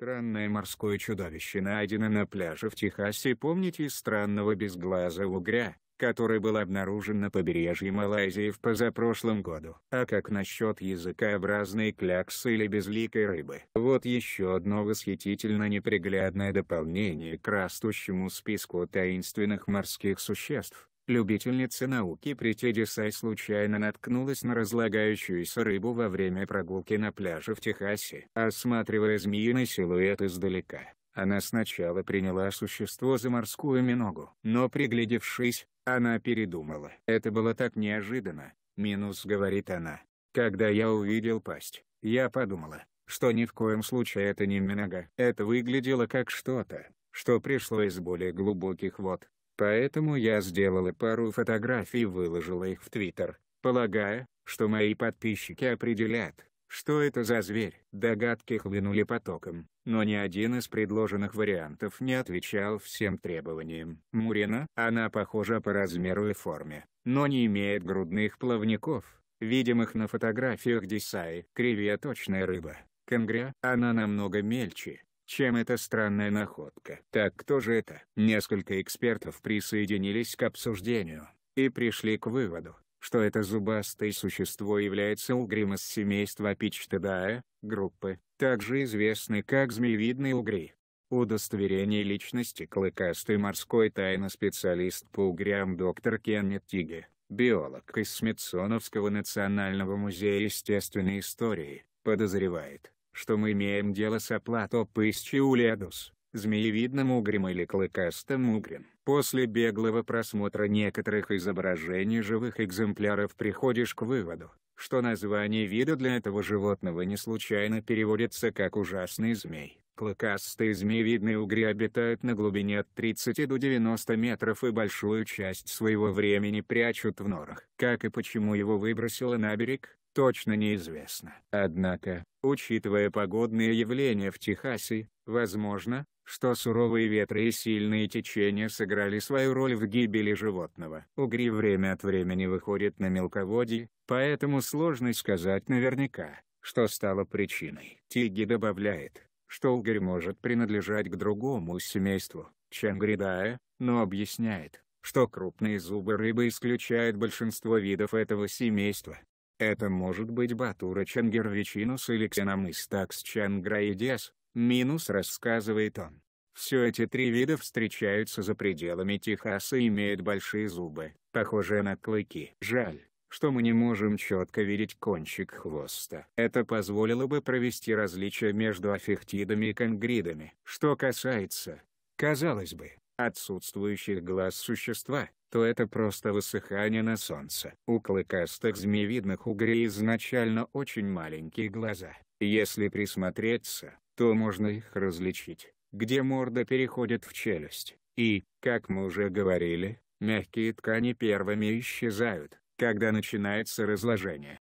Странное морское чудовище найдено на пляже в Техасе. Помните странного безглазого угря, который был обнаружен на побережье Малайзии в позапрошлом году? А как насчет языкообразной кляксы или безликой рыбы? Вот еще одно восхитительно неприглядное дополнение к растущему списку таинственных морских существ. Любительница науки Притеди Сай случайно наткнулась на разлагающуюся рыбу во время прогулки на пляже в Техасе. Осматривая змеиный силуэт издалека, она сначала приняла существо за морскую миногу. Но приглядевшись, она передумала. «Это было так неожиданно», — минус говорит она. «Когда я увидел пасть, я подумала, что ни в коем случае это не минога. Это выглядело как что-то, что пришло из более глубоких вод. Поэтому я сделала пару фотографий и выложила их в Твиттер, полагая, что мои подписчики определят, что это за зверь. Догадки хлынули потоком, но ни один из предложенных вариантов не отвечал всем требованиям. Мурина, она похожа по размеру и форме, но не имеет грудных плавников, видимых на фотографиях Дисаи. Кривия точная рыба. Кенгря, она намного мельче, чем эта странная находка. Так кто же это? Несколько экспертов присоединились к обсуждению и пришли к выводу, что это зубастое существо является угрем из семейства Апичтедая, группы, также известной как змеевидные угри. Удостоверение личности клыкастой морской тайны специалист по угрям доктор Кеннет Тиге, биолог из Смитсоновского национального музея естественной истории, подозревает, что мы имеем дело с Аплатопысчиуледус, змеевидным угрем или клыкастым угрем. После беглого просмотра некоторых изображений живых экземпляров приходишь к выводу, что название вида для этого животного не случайно переводится как «ужасный змей». Клыкастые змеевидные угри обитают на глубине от 30 до 90 метров и большую часть своего времени прячут в норах. Как и почему его выбросило на берег, точно неизвестно. Однако, учитывая погодные явления в Техасе, возможно, что суровые ветры и сильные течения сыграли свою роль в гибели животного. Угри время от времени выходят на мелководье, поэтому сложно сказать наверняка, что стало причиной. Тиги добавляет, что угорь может принадлежать к другому семейству, чем грядая, но объясняет, что крупные зубы рыбы исключают большинство видов этого семейства. Это может быть Батура Чангервичинус или Ксеномыс такс Чанграидес, минус рассказывает он. Все эти три вида встречаются за пределами Техаса и имеют большие зубы, похожие на клыки. Жаль, что мы не можем четко видеть кончик хвоста. Это позволило бы провести различия между афехтидами и конгридами. Что касается, казалось бы, отсутствующих глаз существа, то это просто высыхание на солнце. У клыкастых змеевидных угрей изначально очень маленькие глаза. Если присмотреться, то можно их различить, где морда переходит в челюсть. И, как мы уже говорили, мягкие ткани первыми исчезают, когда начинается разложение.